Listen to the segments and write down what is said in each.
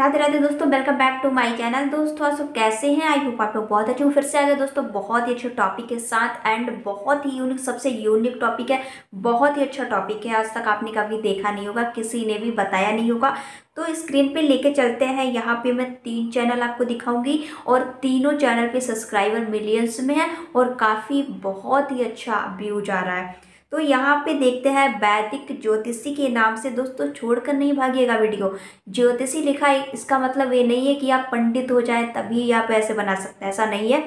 राधे राधे दोस्तों welcome back to my channel दोस्तों आप सब कैसे हैं आई होप आप लोग बहुत अच्छे हो फिर से आ गए दोस्तों बहुत ही अच्छे टॉपिक के साथ एंड बहुत ही यूनिक सबसे यूनिक टॉपिक है बहुत ही अच्छा टॉपिक है आज तक आपने कभी देखा नहीं होगा किसी ने भी बताया नहीं होगा तो स्क्रीन पे लेके चलते हैं यहाँ पे मैं तीन चैनल आपको दिखाऊंगी और तीनों चैनल पे सब्सक्राइबर मिलियंस में है और काफ़ी बहुत ही अच्छा व्यू जा रहा है तो यहाँ पे देखते हैं वैदिक ज्योतिषी के नाम से दोस्तों छोड़कर नहीं भागिएगा वीडियो ज्योतिषी लिखा है इसका मतलब ये नहीं है कि आप पंडित हो जाए तभी आप ऐसे बना सकते हैं ऐसा नहीं है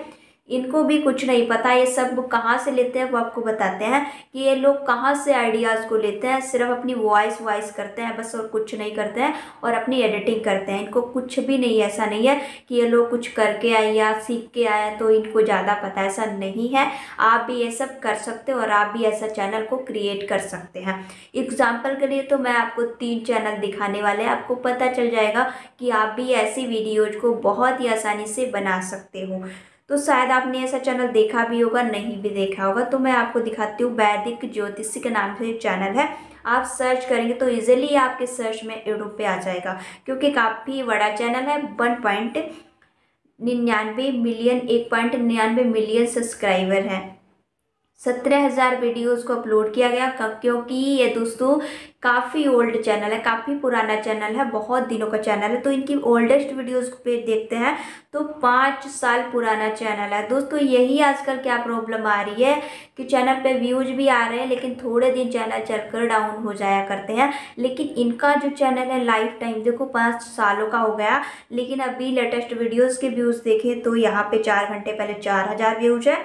इनको भी कुछ नहीं पता ये सब कहाँ से लेते हैं वो आपको बताते हैं कि ये लोग कहाँ से आइडियाज़ को लेते हैं सिर्फ अपनी वॉइस वॉइस करते हैं बस और कुछ नहीं करते हैं और अपनी एडिटिंग करते हैं इनको कुछ भी नहीं ऐसा नहीं है कि ये लोग कुछ करके आए या सीख के आए तो इनको ज़्यादा पता ऐसा नहीं है आप भी ये सब कर सकते हो और आप भी ऐसा चैनल को क्रिएट कर सकते हैं एग्ज़ाम्पल के लिए तो मैं आपको तीन चैनल दिखाने वाले हैं आपको पता चल जाएगा कि आप भी ऐसी वीडियोज को बहुत ही आसानी से बना सकते हो तो शायद आपने ऐसा चैनल देखा भी होगा नहीं भी देखा होगा तो मैं आपको दिखाती हूँ वैदिक ज्योतिष के नाम से चैनल है आप सर्च करेंगे तो ईजिली आपके सर्च में यूट्यूब पे आ जाएगा क्योंकि काफ़ी बड़ा चैनल है वन पॉइंट निन्यानवे मिलियन एक पॉइंट निन्यानवे मिलियन सब्सक्राइबर हैं सत्रह हज़ार वीडियोज़ को अपलोड किया गया क्योंकि ये दोस्तों काफ़ी ओल्ड चैनल है काफ़ी पुराना चैनल है बहुत दिनों का चैनल है तो इनकी ओल्डेस्ट वीडियोज़ पे देखते हैं तो पाँच साल पुराना चैनल है दोस्तों यही आजकल क्या प्रॉब्लम आ रही है कि चैनल पे व्यूज भी आ रहे हैं लेकिन थोड़े दिन चैनल चलकर डाउन हो जाया करते हैं लेकिन इनका जो चैनल है लाइफ टाइम देखो पाँच सालों का हो गया लेकिन अभी लेटेस्ट वीडियोज़ के व्यूज़ देखें तो यहाँ पर चार घंटे पहले चार व्यूज है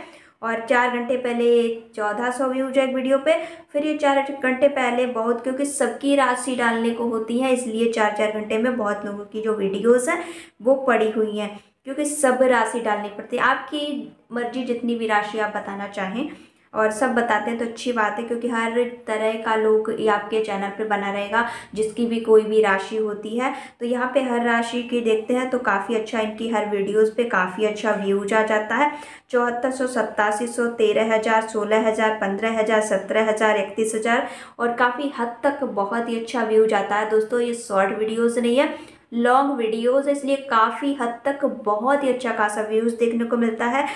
और चार घंटे पहले ये चौदह सौ व्यूज है एक वीडियो पे फिर ये चार घंटे पहले बहुत क्योंकि सबकी राशि डालने को होती है इसलिए चार चार घंटे में बहुत लोगों की जो वीडियोस हैं वो पड़ी हुई हैं क्योंकि सब राशि डालनी पड़ती है आपकी मर्जी जितनी भी राशि आप बताना चाहें और सब बताते हैं तो अच्छी बात है क्योंकि हर तरह का लोग आपके चैनल पे बना रहेगा जिसकी भी कोई भी राशि होती है तो यहाँ पे हर राशि की देखते हैं तो काफ़ी अच्छा इनकी हर वीडियोस पे काफ़ी अच्छा व्यूज आ जाता है चौहत्तर सौ सत्तासी सौ तेरह हज़ार सोलह हज़ार पंद्रह हज़ार सत्रह हज़ार इकतीस हज़ार और काफ़ी हद तक बहुत ही अच्छा व्यूज आता है दोस्तों ये शॉर्ट वीडियोज़ नहीं है लॉन्ग वीडियोस है इसलिए काफ़ी हद तक बहुत ही अच्छा खासा व्यूज़ देखने को मिलता है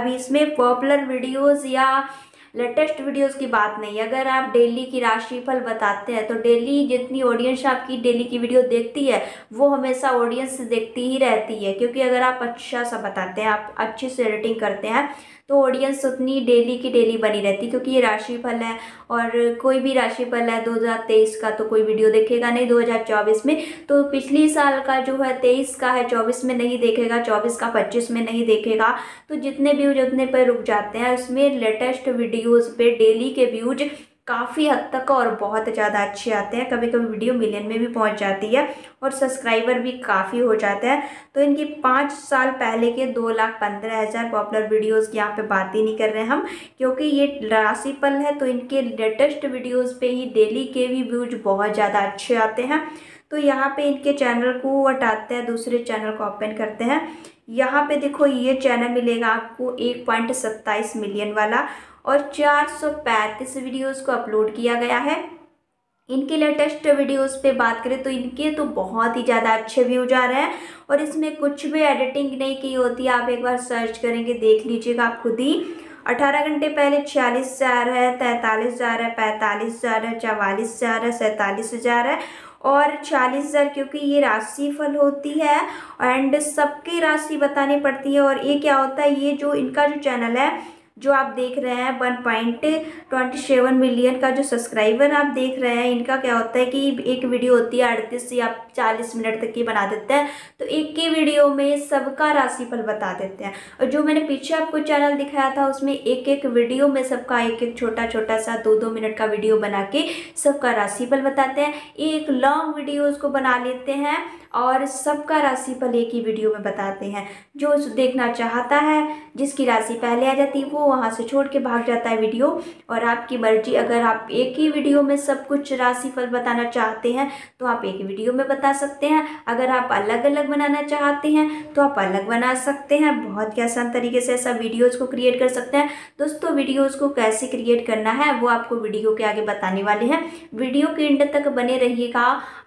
अभी इसमें पॉपुलर वीडियोस या लेटेस्ट वीडियोस की बात नहीं अगर आप डेली की राशिफल बताते हैं तो डेली जितनी ऑडियंस आपकी डेली की वीडियो देखती है वो हमेशा ऑडियंस देखती ही रहती है क्योंकि अगर आप अच्छा सा बताते हैं आप अच्छे से एडिटिंग करते हैं तो ऑडियंस तो उतनी डेली की डेली बनी रहती क्योंकि ये राशिफल है और कोई भी राशिफल है 2023 का तो कोई वीडियो देखेगा नहीं 2024 में तो पिछली साल का जो है तेईस का है चौबीस में नहीं देखेगा चौबीस का पच्चीस में नहीं देखेगा तो जितने व्यूज उतने पर रुक जाते हैं उसमें लेटेस्ट वीडियोज़ पर डेली के व्यूज काफ़ी हद तक और बहुत ज़्यादा अच्छे आते हैं कभी कभी वीडियो मिलियन में भी पहुंच जाती है और सब्सक्राइबर भी काफ़ी हो जाते हैं तो इनकी पाँच साल पहले के दो लाख पंद्रह हज़ार पॉपुलर वीडियोज़ की यहाँ पे बात ही नहीं कर रहे हैं हम क्योंकि ये राशिफल है तो इनके लेटेस्ट वीडियोज़ पे ही डेली के भी व्यूज बहुत ज़्यादा अच्छे आते हैं तो यहाँ पर इनके चैनल को हटाते हैं दूसरे चैनल को ओपन करते हैं यहाँ पे देखो ये चैनल मिलेगा आपको एक पॉइंट सत्ताईस मिलियन वाला और चार सौ पैंतीस वीडियोज़ को अपलोड किया गया है इनके लेटेस्ट वीडियोस पे बात करें तो इनके तो बहुत ही ज़्यादा अच्छे व्यू जा रहे हैं और इसमें कुछ भी एडिटिंग नहीं की होती आप एक बार सर्च करेंगे देख लीजिएगा आप खुद ही अठारह घंटे पहले छियालीस हज़ार है तैंतालीस हज़ार है पैंतालीस हज़ार है चवालीस हज़ार है सैंतालीस हज़ार है और चालीस हज़ार क्योंकि ये राशि फल होती है एंड सबकी राशि बतानी पड़ती है और ये क्या होता है ये जो इनका जो चैनल है जो आप देख रहे हैं one point twenty seven million का जो सब्सक्राइबर आप देख रहे हैं इनका क्या होता है कि एक वीडियो होती है अड़तीस या चालीस मिनट तक की बना देते हैं तो एक ही वीडियो में सबका राशिफल बता देते हैं और जो मैंने पीछे आपको चैनल दिखाया था उसमें एक एक वीडियो में सबका एक एक छोटा छोटा सा दो दो मिनट का वीडियो बना के सबका राशिफल बताते हैं एक लॉन्ग वीडियो उसको बना लेते हैं और सबका राशिफल एक ही वीडियो में बताते हैं जो देखना चाहता है जिसकी राशि पहले आ जाती है वो वहाँ से छोड़ के भाग जाता है वीडियो और आपकी मर्जी अगर आप एक ही वीडियो में सब कुछ राशिफल बताना चाहते हैं तो आप एक ही वीडियो में बता सकते हैं अगर आप अलग अलग बनाना चाहते हैं तो आप अलग बना सकते हैं बहुत ही आसान तरीके से ऐसा वीडियोज़ को क्रिएट कर सकते हैं दोस्तों वीडियोज़ को कैसे क्रिएट करना है वो आपको वीडियो के आगे बताने वाले हैं वीडियो के एंड तक बने रहिएगा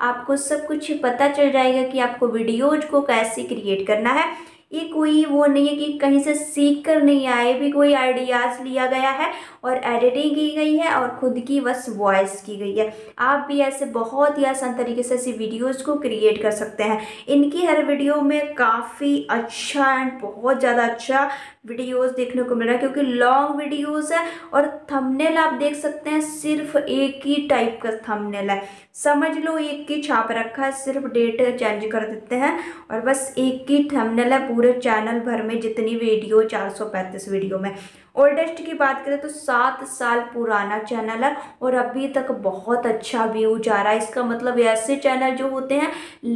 आपको सब कुछ पता चल जाएगा जाएगा कि आपको वीडियोज को कैसे क्रिएट करना है ये कोई वो नहीं है कि कहीं से सीख कर नहीं आए भी कोई आइडियाज़ लिया गया है और एडिटिंग की गई है और ख़ुद की बस वॉइस की गई है आप भी ऐसे बहुत ही आसान तरीके से ऐसी वीडियोज़ को क्रिएट कर सकते हैं इनकी हर वीडियो में काफ़ी अच्छा एंड बहुत ज़्यादा अच्छा वीडियोस देखने को मिल रहा है क्योंकि लॉन्ग वीडियोज़ है और थमनेल आप देख सकते हैं सिर्फ एक ही टाइप का थमनेल है समझ लो एक ही छाप रखा है सिर्फ डेट चेंज कर देते हैं और बस एक ही थमनेल है पूरे चैनल भर में जितनी वीडियो 435 वीडियो में ओल्डेस्ट की बात करें तो सात साल पुराना चैनल है और अभी तक बहुत अच्छा व्यू जा रहा है इसका मतलब ऐसे चैनल जो होते हैं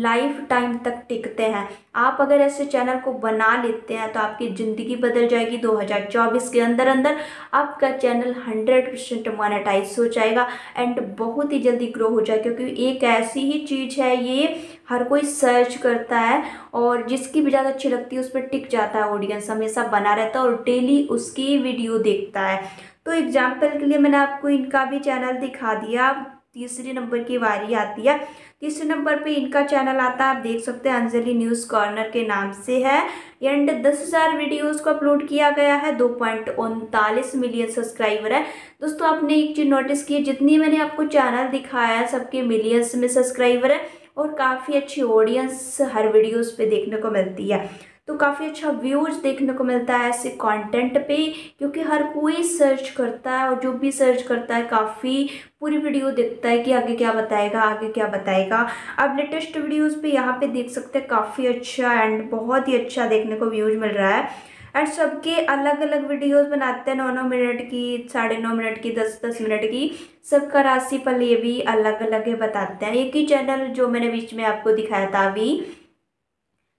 लाइफ टाइम तक टिकते हैं आप अगर ऐसे चैनल को बना लेते हैं तो आपकी ज़िंदगी बदल जाएगी 2024 के अंदर अंदर आपका चैनल 100 परसेंट मोनाटाइज हो जाएगा एंड बहुत ही जल्दी ग्रो हो जाएगा क्योंकि एक ऐसी ही चीज़ है ये हर कोई सर्च करता है और जिसकी भी ज़्यादा अच्छी लगती है उस पर टिक जाता है ऑडियंस हमेशा बना रहता है और डेली उसकी वीडियो देखता है तो एग्जाम्पल के लिए मैंने आपको इनका भी चैनल दिखा दिया तीसरे नंबर की वारी आती है तीसरे नंबर पे इनका चैनल आता है आप देख सकते हैं अंजलि न्यूज़ कॉर्नर के नाम से है एंड दस हज़ार वीडियोज़ को अपलोड किया गया है दो पॉइंट उनतालीस मिलियन सब्सक्राइबर है दोस्तों आपने एक चीज़ नोटिस की जितनी मैंने आपको चैनल दिखाया है सबके मिलियंस में सब्सक्राइबर है और काफ़ी अच्छी ऑडियंस हर वीडियोस पे देखने को मिलती है तो काफ़ी अच्छा व्यूज देखने को मिलता है ऐसे कंटेंट पे क्योंकि हर कोई सर्च करता है और जो भी सर्च करता है काफ़ी पूरी वीडियो देखता है कि आगे क्या बताएगा आगे क्या बताएगा आप लेटेस्ट वीडियोज़ पे यहाँ पे देख सकते हैं काफ़ी अच्छा एंड बहुत ही अच्छा देखने को व्यूज मिल रहा है एंड सबके अलग अलग वीडियोस बनाते हैं नौ नौ मिनट की साढ़े नौ मिनट की दस दस मिनट की सबका राशि फल ये भी अलग अलग है बताते हैं एक ही चैनल जो मैंने बीच में आपको दिखाया था अभी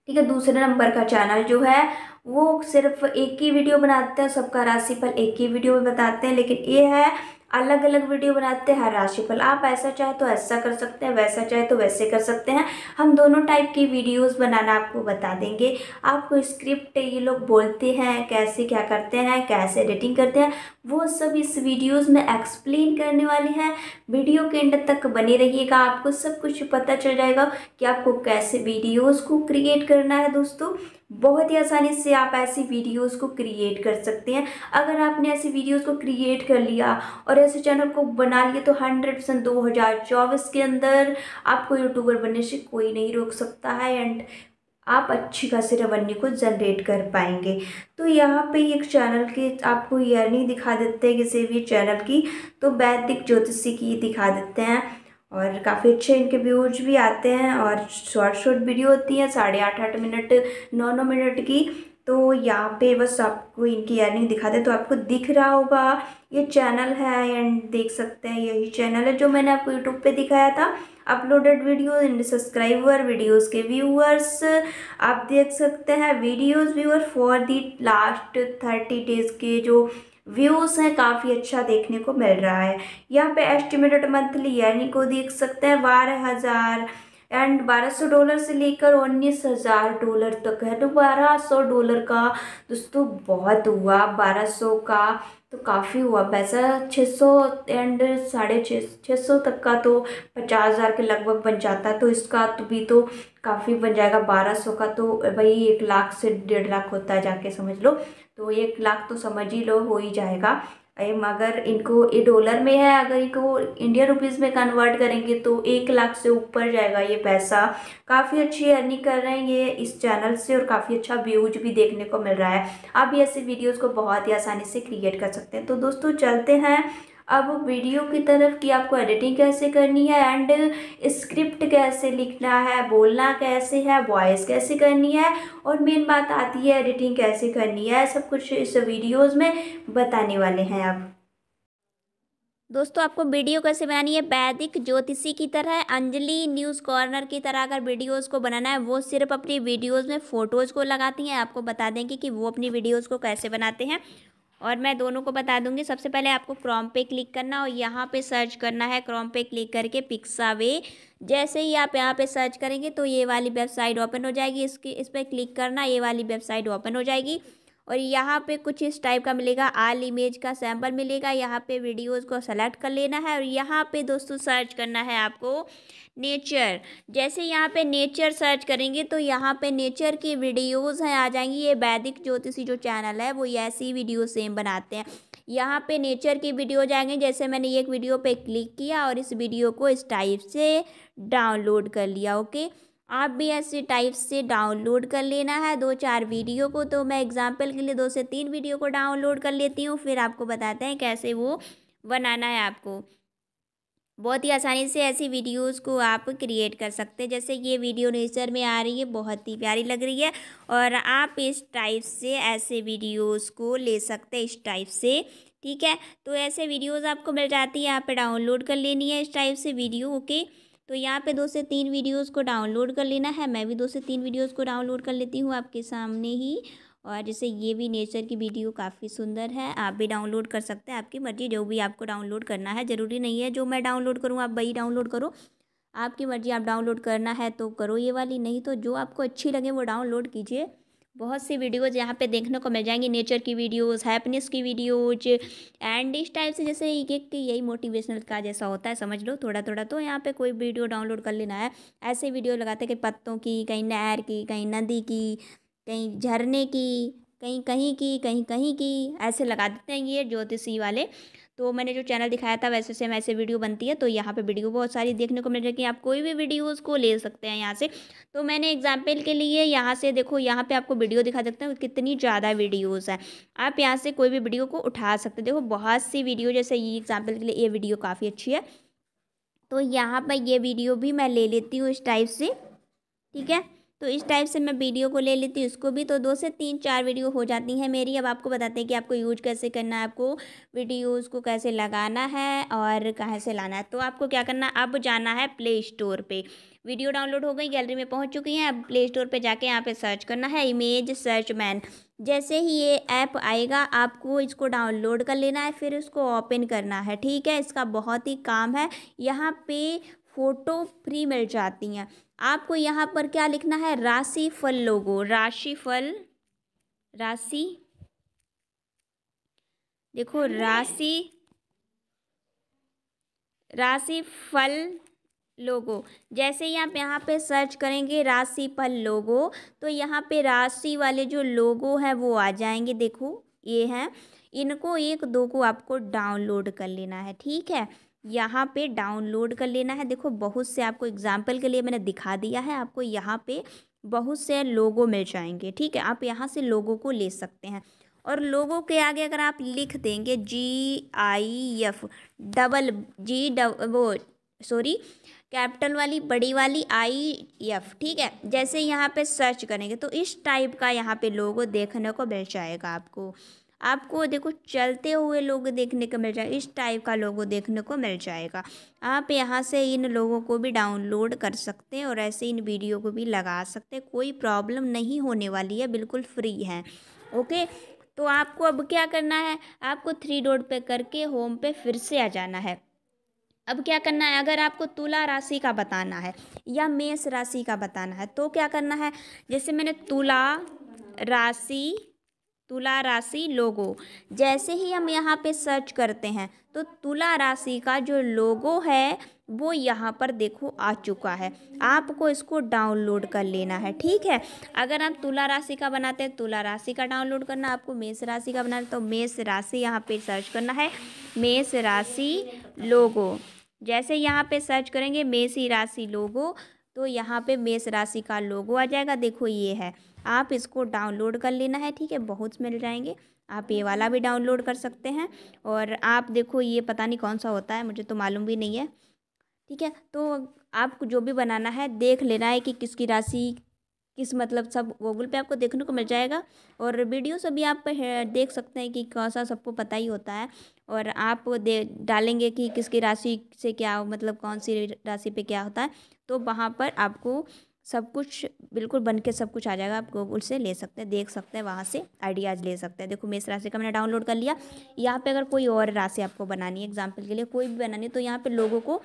ठीक है दूसरे नंबर का चैनल जो है वो सिर्फ एक ही वीडियो बनाते हैं सबका राशिफल एक ही वीडियो में बताते हैं लेकिन ये है अलग अलग वीडियो बनाते हैं हर राशिफल आप ऐसा चाहे तो ऐसा कर सकते हैं वैसा चाहे तो वैसे कर सकते हैं हम दोनों टाइप की वीडियोस बनाना आपको बता देंगे आपको स्क्रिप्ट ये लोग बोलते हैं कैसे क्या करते हैं कैसे एडिटिंग करते हैं वो सब इस वीडियोस में एक्सप्लेन करने वाले हैं वीडियो के एंड तक बने रहिएगा आपको सब कुछ पता चल जाएगा कि आपको कैसे वीडियोज़ को क्रिएट करना है दोस्तों बहुत ही आसानी से आप ऐसी वीडियोस को क्रिएट कर सकते हैं अगर आपने ऐसी वीडियोस को क्रिएट कर लिया और ऐसे चैनल को बना लिए तो हंड्रेड परसेंट दो हज़ार चौबीस के अंदर आपको यूट्यूबर बनने से कोई नहीं रोक सकता है एंड आप अच्छी खासी रेवेन्यू को जनरेट कर पाएंगे तो यहाँ पे एक चैनल की आपको ईयरनिंग दिखा देते हैं किसी भी चैनल की तो वैदिक ज्योतिषी की दिखा देते हैं और काफ़ी अच्छे इनके व्यूज भी आते हैं और शॉर्ट शॉर्ट वीडियो होती हैं साढ़े आठ आठ मिनट नौ नौ मिनट की तो यहाँ पे बस आपको इनकी अर्निंग दिखा दे तो आपको दिख रहा होगा ये चैनल है एंड देख सकते हैं यही चैनल है जो मैंने आपको यूट्यूब पे दिखाया था uploaded video and subscriber videos के व्यूअर्स आप देख सकते हैं videos viewer for the last thirty days के जो व्यूज़ हैं काफ़ी अच्छा देखने को मिल रहा है यहाँ पर एस्टिमेटेड मंथली अर्निंग को देख सकते हैं बारह हज़ार एंड 1200 डॉलर से लेकर उन्नीस हज़ार डॉलर तक है तो 1200 डॉलर का दोस्तों बहुत हुआ 1200 का तो काफ़ी हुआ पैसा 600 एंड साढ़े छः छः सौ तक का तो पचास हज़ार के लगभग बन जाता है तो इसका तो भी तो काफ़ी बन जाएगा 1200 का तो भाई एक लाख से डेढ़ लाख होता है जाके समझ लो तो एक लाख तो समझ ही लो हो ही जाएगा मगर इनको ये डॉलर में है अगर इनको इंडियन रुपीज़ में कन्वर्ट करेंगे तो एक लाख से ऊपर जाएगा ये पैसा काफ़ी अच्छी अर्निंग कर रहे हैं ये इस चैनल से और काफ़ी अच्छा व्यूज भी देखने को मिल रहा है आप ऐसे वीडियोज़ को बहुत ही आसानी से क्रिएट कर सकते हैं तो दोस्तों चलते हैं अब वीडियो की तरफ कि आपको एडिटिंग कैसे करनी है एंड स्क्रिप्ट कैसे लिखना है बोलना कैसे है वॉइस कैसे करनी है और मेन बात आती है एडिटिंग कैसे करनी है सब कुछ इस वीडियोज़ में बताने वाले हैं आप दोस्तों आपको वीडियो कैसे बनानी है वैदिक ज्योतिषी की तरह अंजलि न्यूज़ कॉर्नर की तरह अगर वीडियोस को बनाना है वो सिर्फ अपनी वीडियोस में फ़ोटोज़ को लगाती हैं आपको बता देंगे कि वो अपनी वीडियोस को कैसे बनाते हैं और मैं दोनों को बता दूंगी सबसे पहले आपको क्रॉम पे क्लिक करना और यहाँ पे सर्च करना है क्रॉम पे क्लिक करके पिक्सावे जैसे ही आप यहाँ पे सर्च करेंगे तो ये वाली वेबसाइट ओपन हो जाएगी इसकी इस पर क्लिक करना ये वाली वेबसाइट ओपन हो जाएगी और यहाँ पे कुछ इस टाइप का मिलेगा आल इमेज का सैम्पल मिलेगा यहाँ पे वीडियोस को सेलेक्ट कर लेना है और यहाँ पे दोस्तों सर्च करना है आपको नेचर जैसे यहाँ पे नेचर सर्च करेंगे तो यहाँ पे नेचर की वीडियोस हैं आ जाएंगी ये वैदिक ज्योतिषी जो चैनल है वो ऐसी वीडियो सेम बनाते हैं यहाँ पे नेचर की वीडियो जाएंगे जैसे मैंने एक वीडियो पे क्लिक किया और इस वीडियो को इस टाइप से डाउनलोड कर लिया ओके आप भी ऐसे टाइप से डाउनलोड कर लेना है दो चार वीडियो को तो मैं एग्जांपल के लिए दो से तीन वीडियो को डाउनलोड कर लेती हूँ फिर आपको बताते हैं कैसे वो बनाना है आपको बहुत ही आसानी से ऐसी वीडियोस को आप क्रिएट कर सकते हैं जैसे ये वीडियो नेचर में आ रही है बहुत ही प्यारी लग रही है और आप इस टाइप से ऐसे वीडियोस को ले सकते हैं इस टाइप से ठीक है तो ऐसे वीडियोस आपको मिल जाती है आप डाउनलोड कर लेनी है इस टाइप से वीडियो ओके okay? तो यहाँ पे दो से तीन वीडियोस को डाउनलोड कर लेना है मैं भी दो से तीन वीडियोस को डाउनलोड कर लेती हूँ आपके सामने ही और जैसे ये भी नेचर की वीडियो काफ़ी सुंदर है आप भी डाउनलोड कर सकते हैं आपकी मर्ज़ी जो भी आपको डाउनलोड करना है ज़रूरी नहीं है जो मैं डाउनलोड करूँ आप वही डाउनलोड करो आपकी मर्ज़ी आप डाउनलोड करना है तो करो ये वाली नहीं तो जो आपको अच्छी लगे वो डाउनलोड कीजिए बहुत सी वीडियोज़ यहाँ पे देखने को मिल जाएंगी नेचर की वीडियोज़ हैप्पीनेस की वीडियोज एंड इस टाइप से जैसे एक एक यही मोटिवेशनल का जैसा होता है समझ लो थोड़ा थोड़ा तो यहाँ पे कोई वीडियो डाउनलोड कर लेना है ऐसे वीडियो लगाते कहीं पत्तों की कहीं नहर की कहीं नदी की कहीं झरने की कहीं कहीं की कहीं कहीं की ऐसे लगा देते हैं ये ज्योतिषी वाले तो मैंने जो चैनल दिखाया था वैसे सेम ऐसे वीडियो बनती है तो यहाँ पे वीडियो बहुत सारी देखने को मिल रही है आप कोई भी वीडियोज़ को ले सकते हैं यहाँ से तो मैंने एग्जाम्पल के लिए यहाँ से देखो यहाँ पे आपको वीडियो दिखा सकते हैं कितनी ज़्यादा वीडियोज़ हैं आप यहाँ से कोई भी वीडियो को उठा सकते देखो बहुत सी वीडियो जैसे ये एग्जाम्पल के लिए ये वीडियो काफ़ी अच्छी है तो यहाँ पर ये वीडियो भी मैं ले लेती हूँ इस टाइप से ठीक है तो इस टाइप से मैं वीडियो को ले लेती हूँ इसको भी तो दो से तीन चार वीडियो हो जाती हैं मेरी अब आपको बताते हैं कि आपको यूज कैसे करना है आपको वीडियोस को कैसे लगाना है और कहाँ से लाना है तो आपको क्या करना अब जाना है प्ले स्टोर पे वीडियो डाउनलोड हो गई गैलरी में पहुँच चुकी हैं अब प्ले स्टोर पर जाके यहाँ पर सर्च करना है इमेज सर्च मैन जैसे ही ये ऐप आएगा आपको इसको डाउनलोड कर लेना है फिर उसको ओपन करना है ठीक है इसका बहुत ही काम है यहाँ पे फ़ोटो फ्री मिल जाती हैं आपको यहाँ पर क्या लिखना है राशि फल लोगो राशि फल राशि देखो हाँ राशि राशि फल लोगो जैसे ही आप यहाँ पे सर्च करेंगे राशि फल लोगो तो यहाँ पे राशि वाले जो लोगो है वो आ जाएंगे देखो ये हैं इनको एक दो को आपको डाउनलोड कर लेना है ठीक है यहाँ पे डाउनलोड कर लेना है देखो बहुत से आपको एग्जाम्पल के लिए मैंने दिखा दिया है आपको यहाँ पे बहुत से लोगों मिल जाएंगे ठीक है आप यहाँ से लोगों को ले सकते हैं और लोगों के आगे अगर आप लिख देंगे G I F double G डब वो सॉरी कैपिटल वाली बड़ी वाली आई एफ ठीक है जैसे यहाँ पे सर्च करेंगे तो इस टाइप का यहाँ पे लोगो देखने को मिल जाएगा आपको आपको देखो चलते हुए लोग देखने को मिल जाएगा इस टाइप का लोगो देखने को मिल जाएगा आप यहाँ से इन लोगों को भी डाउनलोड कर सकते हैं और ऐसे इन वीडियो को भी लगा सकते हैं कोई प्रॉब्लम नहीं होने वाली है बिल्कुल फ्री है ओके तो आपको अब क्या करना है आपको थ्री डोर पे करके होम पे फिर से आ जाना है अब क्या करना है अगर आपको तुला राशि का बताना है या मेष राशि का बताना है तो क्या करना है जैसे मैंने तुला राशि तुला राशि लोगो जैसे ही हम यहाँ पे सर्च करते हैं तो तुला राशि का जो लोगो है वो यहाँ पर देखो आ चुका है आपको इसको डाउनलोड कर लेना है ठीक है अगर आप तुला राशि का बनाते हैं तुला राशि का डाउनलोड करना आपको मेष राशि का बनाना तो मेष राशि यहाँ पे सर्च करना है मेष राशि लोगो जैसे यहाँ पे सर्च करेंगे मेषी राशि लोगो तो यहाँ पे मेष राशि का लोगो आ जाएगा देखो ये है आप इसको डाउनलोड कर लेना है ठीक है बहुत मिल जाएंगे आप ये वाला भी डाउनलोड कर सकते हैं और आप देखो ये पता नहीं कौन सा होता है मुझे तो मालूम भी नहीं है ठीक है तो आपको जो भी बनाना है देख लेना है कि किसकी राशि किस मतलब सब गूगल पे आपको देखने को मिल जाएगा और वीडियो सभी आप देख सकते हैं कि कौन सा सबको पता ही होता है और आप दे डालेंगे कि किसकी राशि से क्या मतलब कौन सी राशि पे क्या होता है तो वहाँ पर आपको सब कुछ बिल्कुल बन के सब कुछ आ जाएगा आप गूगल से ले सकते हैं देख सकते हैं वहाँ से आइडियाज़ ले सकते हैं देखो इस राशि का मैंने डाउनलोड कर लिया यहाँ पे अगर कोई और राशि आपको बनानी है एग्जाम्पल के लिए कोई भी बनानी है तो यहाँ पे लोगों को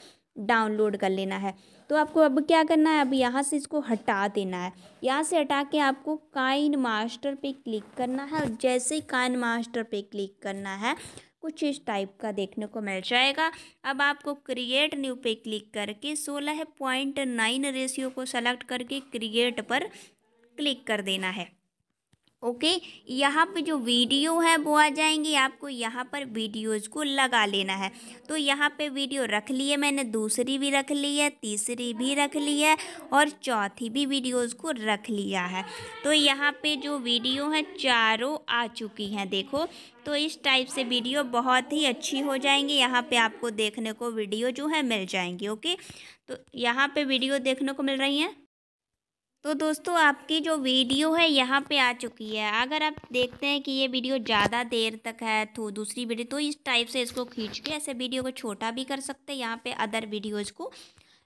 डाउनलोड कर लेना है तो आपको अब क्या करना है अब यहाँ से इसको हटा देना है यहाँ से हटा के आपको काइन मास्टर पर क्लिक करना है और जैसे ही काइन मास्टर पर क्लिक करना है कुछ इस टाइप का देखने को मिल जाएगा अब आपको क्रिएट न्यू पे क्लिक करके सोलह पॉइंट नाइन रेशियो को सेलेक्ट करके क्रिएट पर क्लिक कर देना है ओके यहाँ पे जो वीडियो है वो आ जाएंगे आपको यहाँ पर वीडियोज़ को लगा लेना है तो यहाँ पे वीडियो रख ली है मैंने दूसरी भी रख ली है तीसरी भी रख ली है और चौथी भी वीडियोज़ को रख लिया है तो यहाँ पे जो वीडियो है चारों आ चुकी हैं देखो तो इस टाइप से वीडियो बहुत ही अच्छी हो जाएंगी यहाँ पे आपको देखने को वीडियो जो है मिल जाएंगी ओके तो यहाँ पे वीडियो देखने को मिल रही हैं तो दोस्तों आपकी जो वीडियो है यहाँ पे आ चुकी है अगर आप देखते हैं कि ये वीडियो ज़्यादा देर तक है तो दूसरी वीडियो तो इस टाइप से इसको खींच के ऐसे वीडियो को छोटा भी कर सकते हैं यहाँ पे अदर वीडियोज़ को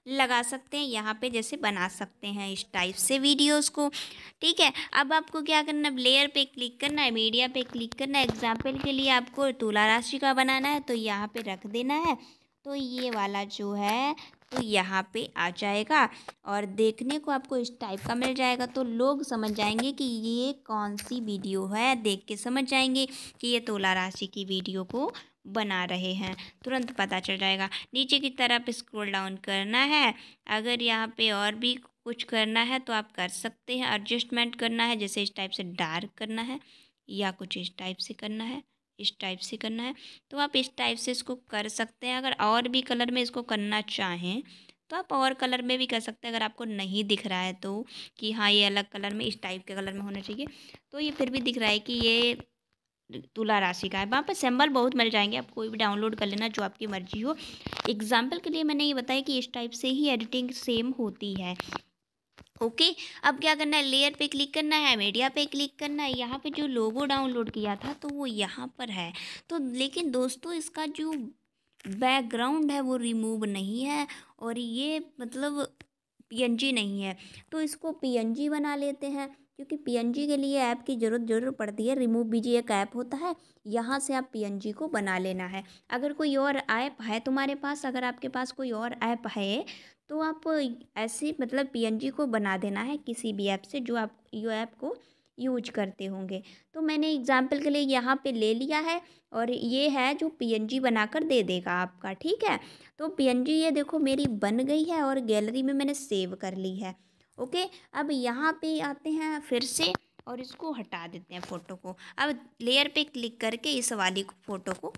लगा सकते हैं यहाँ पे जैसे बना सकते हैं इस टाइप से वीडियोस को ठीक है अब आपको क्या करना है लेयर पे क्लिक करना है मीडिया पे क्लिक करना है एग्जाम्पल के लिए आपको तुला राशि का बनाना है तो यहाँ पे रख देना है तो ये वाला जो है तो यहाँ पे आ जाएगा और देखने को आपको इस टाइप का मिल जाएगा तो लोग समझ जाएंगे कि ये कौन सी वीडियो है देख के समझ जाएंगे कि ये तोला राशि की वीडियो को बना रहे हैं तुरंत पता चल जाएगा नीचे की तरफ स्क्रॉल डाउन करना है अगर यहाँ पे और भी कुछ करना है तो आप कर सकते हैं एडजस्टमेंट करना है जैसे इस टाइप से डार्क करना है या कुछ इस टाइप से करना है इस टाइप से करना है तो आप इस टाइप से इसको कर सकते हैं अगर और भी कलर में इसको करना चाहें तो आप और कलर में भी कर सकते हैं अगर आपको नहीं दिख रहा है तो कि हाँ ये अलग कलर में इस टाइप के कलर में होना चाहिए तो ये फिर भी दिख रहा है कि ये तुला राशि का है वहाँ पर सिंबल बहुत मिल जाएंगे आप कोई भी डाउनलोड कर लेना जो आपकी मर्जी हो एग्जाम्पल के लिए मैंने ये बताया कि इस टाइप से ही एडिटिंग सेम होती है ओके अब क्या करना है लेयर पे क्लिक करना है मीडिया पे क्लिक करना है यहाँ पे जो लोगो डाउनलोड किया था तो वो यहाँ पर है तो लेकिन दोस्तों इसका जो बैकग्राउंड है वो रिमूव नहीं है और ये मतलब पीएनजी नहीं है तो इसको पीएनजी बना लेते हैं क्योंकि पीएनजी के लिए ऐप की ज़रूरत ज़रूर पड़ती है रिमूव बीजी एक ऐप होता है यहाँ से आप पीएनजी को बना लेना है अगर कोई और ऐप है तुम्हारे पास अगर आपके पास कोई और ऐप है तो आप ऐसे मतलब पीएनजी को बना देना है किसी भी ऐप से जो आप यो ऐप को यूज करते होंगे तो मैंने एग्जाम्पल के लिए यहाँ पे ले लिया है और ये है जो पीएनजी बनाकर दे देगा आपका ठीक है तो पीएनजी ये देखो मेरी बन गई है और गैलरी में मैंने सेव कर ली है ओके अब यहाँ पे आते हैं फिर से और इसको हटा देते हैं फ़ोटो को अब लेयर पे क्लिक करके इस वाली फ़ोटो को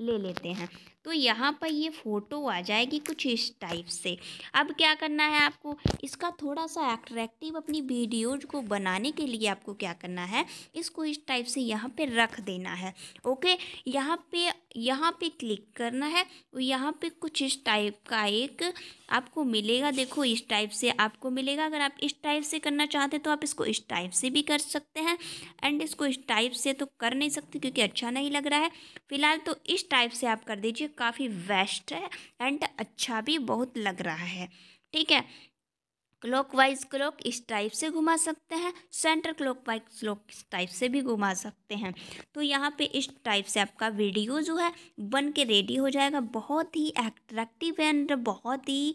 ले लेते हैं तो यहाँ पर ये फ़ोटो आ जाएगी कुछ इस टाइप से अब क्या करना है आपको इसका थोड़ा सा एट्रैक्टिव अपनी वीडियोज को बनाने के लिए आपको क्या करना है इसको इस टाइप से यहाँ पे रख देना है ओके यहाँ पे यहाँ पे क्लिक करना है और यहाँ पे कुछ इस टाइप का एक आपको मिलेगा देखो इस टाइप से आपको मिलेगा अगर आप इस टाइप से करना चाहते हैं तो आप इसको इस टाइप से भी कर सकते हैं एंड इसको इस टाइप से तो कर नहीं सकते क्योंकि अच्छा नहीं लग रहा है फ़िलहाल तो इस टाइप से आप कर दीजिए काफ़ी वेस्ट है एंड अच्छा भी बहुत लग रहा है ठीक है क्लॉक वाइज क्लॉक इस टाइप से घुमा सकते हैं सेंटर क्लॉक वाइज क्लॉक इस टाइप से भी घुमा सकते हैं तो यहाँ पे इस टाइप से आपका वीडियो जो है बन के रेडी हो जाएगा बहुत ही एट्रैक्टिव एंड बहुत ही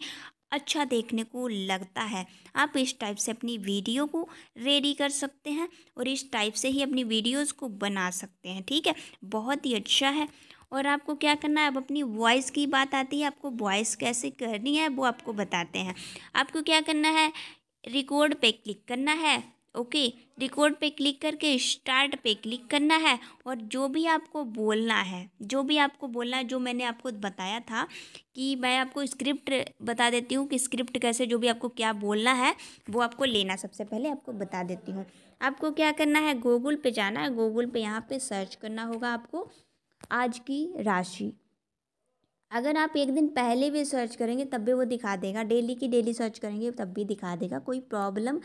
अच्छा देखने को लगता है आप इस टाइप से अपनी वीडियो को रेडी कर सकते हैं और इस टाइप से ही अपनी वीडियोज को बना सकते हैं ठीक है बहुत ही अच्छा है और आपको क्या करना है अब अपनी वॉइस की बात आती है आपको वॉइस कैसे करनी है वो आपको बताते हैं आपको क्या करना है रिकॉर्ड पे क्लिक करना है ओके रिकॉर्ड पे क्लिक करके स्टार्ट पे क्लिक करना है और जो भी आपको बोलना है जो भी आपको बोलना है जो मैंने आपको बताया था कि मैं आपको स्क्रिप्ट बता देती हूँ कि स्क्रिप्ट कैसे जो भी आपको क्या बोलना है वो आपको लेना सबसे पहले आपको बता देती हूँ आपको क्या करना है गूगल पे जाना है गूगल पे यहाँ पे सर्च करना होगा आपको आज की राशि अगर आप एक दिन पहले भी सर्च करेंगे तब भी वो दिखा देगा डेली की डेली सर्च करेंगे तब भी दिखा देगा कोई प्रॉब्लम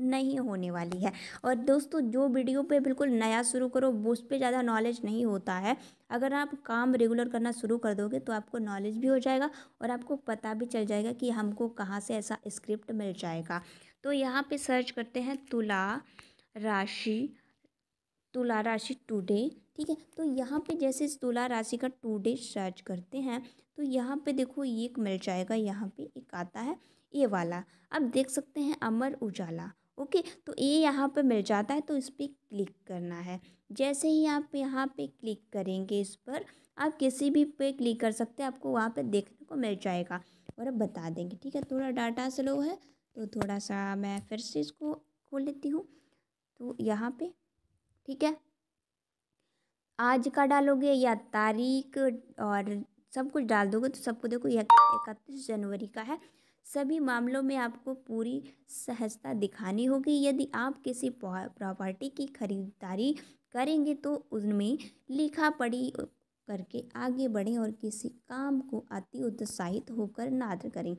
नहीं होने वाली है और दोस्तों जो वीडियो पे बिल्कुल नया शुरू करो उस पर ज़्यादा नॉलेज नहीं होता है अगर आप काम रेगुलर करना शुरू कर दोगे तो आपको नॉलेज भी हो जाएगा और आपको पता भी चल जाएगा कि हमको कहाँ से ऐसा स्क्रिप्ट मिल जाएगा तो यहाँ पे सर्च करते हैं तुला राशि तुला राशि टुडे ठीक है तो यहाँ पे जैसे इस तुला राशि का टू डे सर्च करते हैं तो यहाँ पे देखो ये एक मिल जाएगा यहाँ पे एक आता है ये वाला अब देख सकते हैं अमर उजाला ओके तो ये यहाँ पे मिल जाता है तो इस पर क्लिक करना है जैसे ही आप यहाँ पे क्लिक करेंगे इस पर आप किसी भी पे क्लिक कर सकते हैं आपको वहाँ पर देखने को मिल जाएगा और अब बता देंगे ठीक है थोड़ा डाटा स्लो है तो थोड़ा सा मैं फिर से इसको खोल लेती हूँ तो यहाँ पे ठीक है आज का डालोगे या तारीख और सब कुछ डाल दोगे तो सबको देखो इकतीस जनवरी का है सभी मामलों में आपको पूरी सहजता दिखानी होगी यदि आप किसी प्रॉपर्टी की खरीदारी करेंगे तो उनमें लिखा पढ़ी करके आगे बढ़ें और किसी काम को अति उत्साहित होकर नादर करें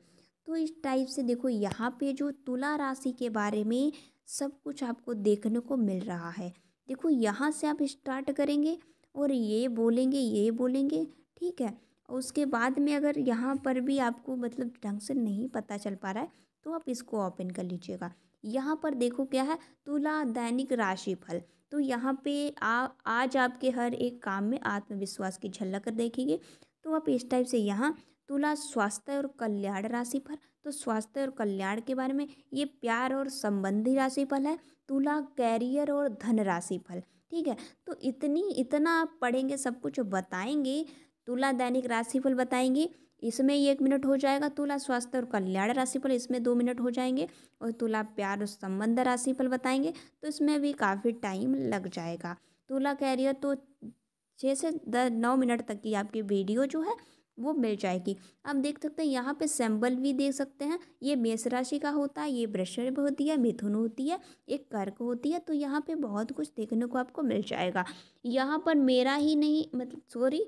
तो इस टाइप से देखो यहाँ पे जो तुला राशि के बारे में सब कुछ आपको देखने को मिल रहा है देखो यहाँ से आप स्टार्ट करेंगे और ये बोलेंगे ये बोलेंगे ठीक है और उसके बाद में अगर यहाँ पर भी आपको मतलब ढंग से नहीं पता चल पा रहा है तो आप इसको ओपन कर लीजिएगा यहाँ पर देखो क्या है तुला दैनिक राशिफल तो यहाँ पे आ आज आपके हर एक काम में आत्मविश्वास की झलक देखेंगे तो आप इस टाइप से यहाँ तुला स्वास्थ्य और कल्याण राशि पर तो स्वास्थ्य और कल्याण के बारे में ये प्यार और संबंधी राशि फल है तुला कैरियर और धन राशि फल ठीक है तो इतनी इतना आप पढ़ेंगे सब कुछ बताएंगे तुला दैनिक राशिफल बताएंगे इसमें एक मिनट हो जाएगा तुला स्वास्थ्य और कल्याण राशिफल इसमें दो मिनट हो जाएंगे और तुला प्यार और संबंध राशिफल बताएंगे तो इसमें भी काफ़ी टाइम लग जाएगा तुला कैरियर तो छः से दस नौ मिनट तक की आपकी वीडियो जो है वो मिल जाएगी आप देख सकते हैं यहाँ पे सैम्बल भी देख सकते हैं ये मेष राशि का होता है ये वृषभ होती है मिथुन होती है एक कर्क होती है तो यहाँ पे बहुत कुछ देखने को आपको मिल जाएगा यहाँ पर मेरा ही नहीं मतलब सॉरी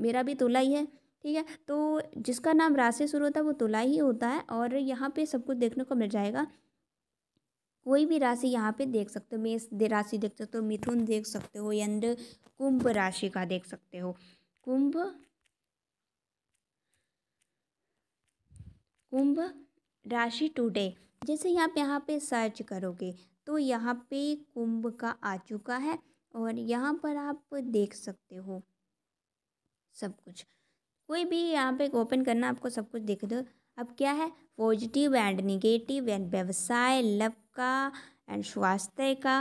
मेरा भी तुला ही है ठीक है तो जिसका नाम राशि शुरू होता है वो तुला ही होता है और यहाँ पर सब कुछ देखने को मिल जाएगा कोई भी राशि यहाँ पे देख सकते हो मेष राशि देख सकते हो मिथुन देख सकते हो एंड कुंभ राशि का देख सकते हो कुंभ कुंभ राशि टुडे जैसे ही आप यहाँ पे सर्च करोगे तो यहाँ पे कुंभ का आ चुका है और यहाँ पर आप देख सकते हो सब कुछ कोई भी यहाँ पे ओपन करना आपको सब कुछ देख दो अब क्या है पॉजिटिव एंड निगेटिव एंड व्यवसाय लव का एंड स्वास्थ्य का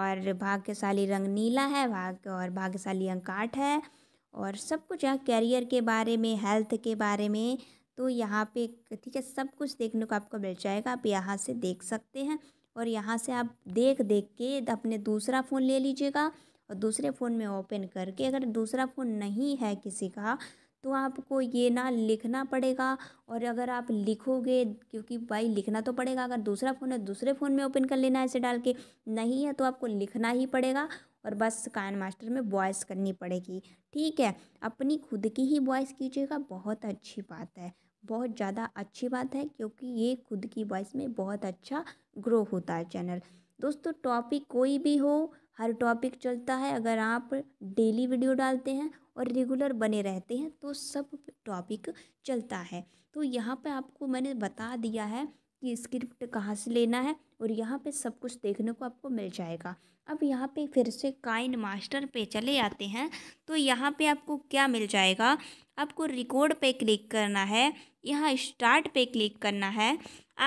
और भाग्यशाली रंग नीला है भाग्य और भाग्यशाली अंक आठ है और सब कुछ यहाँ कैरियर के बारे में हेल्थ के बारे में तो यहाँ पे ठीक है सब कुछ देखने को आपको मिल जाएगा आप यहाँ से देख सकते हैं और यहाँ से आप देख देख के अपने दूसरा फ़ोन ले लीजिएगा और दूसरे फ़ोन में ओपन करके अगर दूसरा फ़ोन नहीं है किसी का तो आपको ये ना लिखना पड़ेगा और अगर आप लिखोगे क्योंकि भाई लिखना तो पड़ेगा अगर दूसरा फ़ोन है दूसरे फ़ोन में ओपन कर लेना ऐसे डाल के नहीं है तो आपको लिखना ही पड़ेगा और बस कायन मास्टर में वॉइस करनी पड़ेगी ठीक है अपनी खुद की ही वॉइस कीजिएगा बहुत अच्छी बात है बहुत ज़्यादा अच्छी बात है क्योंकि ये खुद की वॉइस में बहुत अच्छा ग्रो होता है चैनल दोस्तों टॉपिक कोई भी हो हर टॉपिक चलता है अगर आप डेली वीडियो डालते हैं और रेगुलर बने रहते हैं तो सब टॉपिक चलता है तो यहाँ पे आपको मैंने बता दिया है कि स्क्रिप्ट कहाँ से लेना है और यहाँ पे सब कुछ देखने को आपको मिल जाएगा अब यहाँ पे फिर से काइन मास्टर पे चले आते हैं तो यहाँ पे आपको क्या मिल जाएगा आपको रिकॉर्ड पे क्लिक करना है यहाँ स्टार्ट पे क्लिक करना है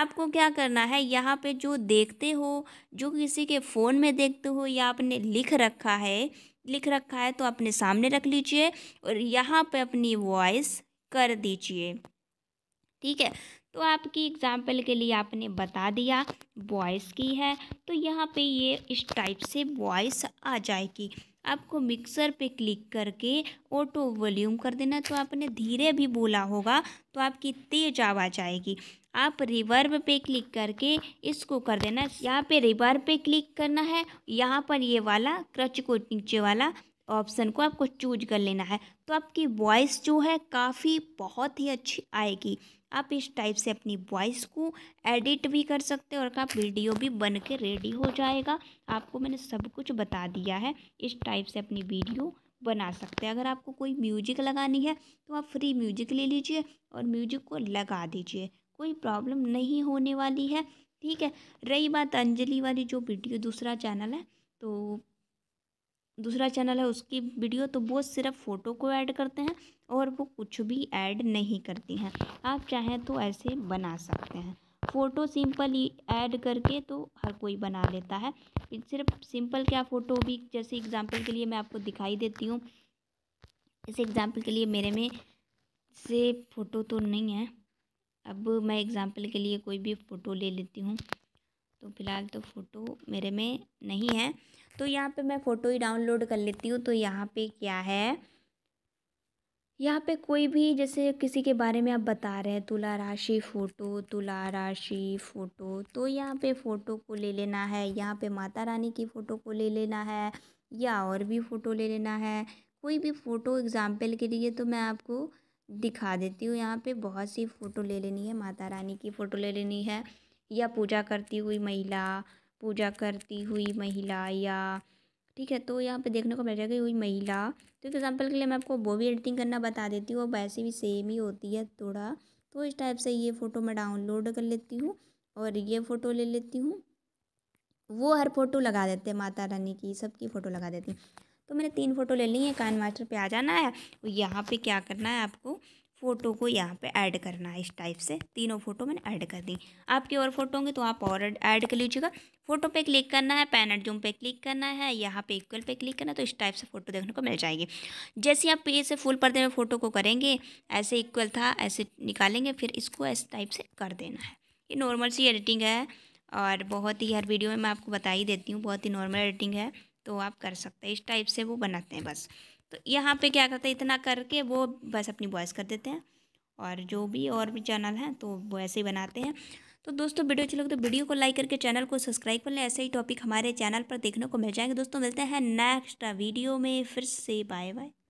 आपको क्या करना है यहाँ पे जो देखते हो जो किसी के फ़ोन में देखते हो या आपने लिख रखा है लिख रखा है तो अपने सामने रख लीजिए और यहाँ पे अपनी वॉइस कर दीजिए ठीक है तो आपकी एग्ज़ाम्पल के लिए आपने बता दिया वॉइस की है तो यहाँ पे ये इस टाइप से वॉइस आ जाएगी आपको मिक्सर पे क्लिक करके ऑटो वॉल्यूम कर देना तो आपने धीरे भी बोला होगा तो आपकी तेज आवाज़ आएगी आप रिवर्ब पे क्लिक करके इसको कर देना यहाँ पे रिवर्ब पे क्लिक करना है यहाँ पर ये वाला क्रच को नीचे वाला ऑप्शन को आपको चूज कर लेना है तो आपकी वॉइस जो है काफ़ी बहुत ही अच्छी आएगी आप इस टाइप से अपनी वॉइस को एडिट भी कर सकते हो और का वीडियो भी बन के रेडी हो जाएगा आपको मैंने सब कुछ बता दिया है इस टाइप से अपनी वीडियो बना सकते हैं अगर आपको कोई म्यूजिक लगानी है तो आप फ्री म्यूजिक ले लीजिए और म्यूजिक को लगा दीजिए कोई प्रॉब्लम नहीं होने वाली है ठीक है रही बात अंजलि वाली जो वीडियो दूसरा चैनल है तो दूसरा चैनल है उसकी वीडियो तो वो सिर्फ फ़ोटो को ऐड करते हैं और वो कुछ भी ऐड नहीं करती हैं आप चाहें तो ऐसे बना सकते हैं फ़ोटो सिंपल ऐड करके तो हर कोई बना लेता है सिर्फ सिंपल क्या फ़ोटो भी जैसे एग्ज़ाम्पल के लिए मैं आपको दिखाई देती हूँ जैसे एग्ज़ाम्पल के लिए मेरे में से फ़ोटो तो नहीं है अब मैं एग्ज़ाम्पल के लिए कोई भी फ़ोटो ले लेती हूँ तो फ़िलहाल तो फ़ोटो मेरे में नहीं है तो यहाँ पर मैं फ़ोटो ही डाउनलोड कर लेती हूँ तो यहाँ पर क्या है यहाँ पे कोई भी जैसे किसी के बारे में आप बता रहे हैं तुला राशि फ़ोटो तुला राशि फ़ोटो तो यहाँ पे फ़ोटो को ले लेना है यहाँ पे माता रानी की फ़ोटो को ले लेना है या और भी फ़ोटो ले लेना है कोई भी फ़ोटो एग्ज़ाम्पल के लिए तो मैं आपको दिखा देती हूँ यहाँ पे बहुत सी फ़ोटो ले लेनी है माता रानी की फ़ोटो ले लेनी है या पूजा करती हुई महिला पूजा करती हुई महिला या ठीक है तो यहाँ पे देखने को मिल जाएगा हुई महिला तो एग्जाम्पल एग्जांपल के लिए मैं आपको वो भी एडिटिंग करना बता देती हूँ वैसे भी सेम ही होती है थोड़ा तो इस टाइप से ये फ़ोटो मैं डाउनलोड कर लेती हूँ और ये फ़ोटो ले लेती हूँ वो हर फोटो लगा देते हैं माता रानी की सबकी फ़ोटो लगा देती हूँ तो मैंने तीन फ़ोटो ले ली है कान मास्टर पर आ जाना है यहाँ पर क्या करना है आपको फ़ोटो को यहाँ पे ऐड करना है इस टाइप से तीनों फ़ोटो मैंने ऐड कर दी आपके और फोटो होंगे तो आप और ऐड कर लीजिएगा फोटो पे क्लिक करना है पैन एंड जूम पे क्लिक करना है यहाँ पे इक्वल पे क्लिक करना है तो इस टाइप से फ़ोटो देखने को मिल जाएगी जैसे आप पेज से फुल पर्दे में फ़ोटो को करेंगे ऐसे इक्वल था ऐसे निकालेंगे फिर इसको इस टाइप से कर देना है ये नॉर्मल सी एडिटिंग है और बहुत ही हर वीडियो में मैं आपको बता ही देती हूँ बहुत ही नॉर्मल एडिटिंग है तो आप कर सकते हैं इस टाइप से वो बनाते हैं बस तो यहाँ पे क्या करते हैं इतना करके वो बस अपनी बॉयस कर देते हैं और जो भी और भी चैनल हैं तो वो ऐसे ही बनाते हैं तो दोस्तों वीडियो अच्छी लगे तो वीडियो को लाइक करके चैनल को सब्सक्राइब कर लें ऐसे ही टॉपिक हमारे चैनल पर देखने को मिल जाएंगे दोस्तों मिलते हैं नेक्स्ट वीडियो में फिर से बाय बाय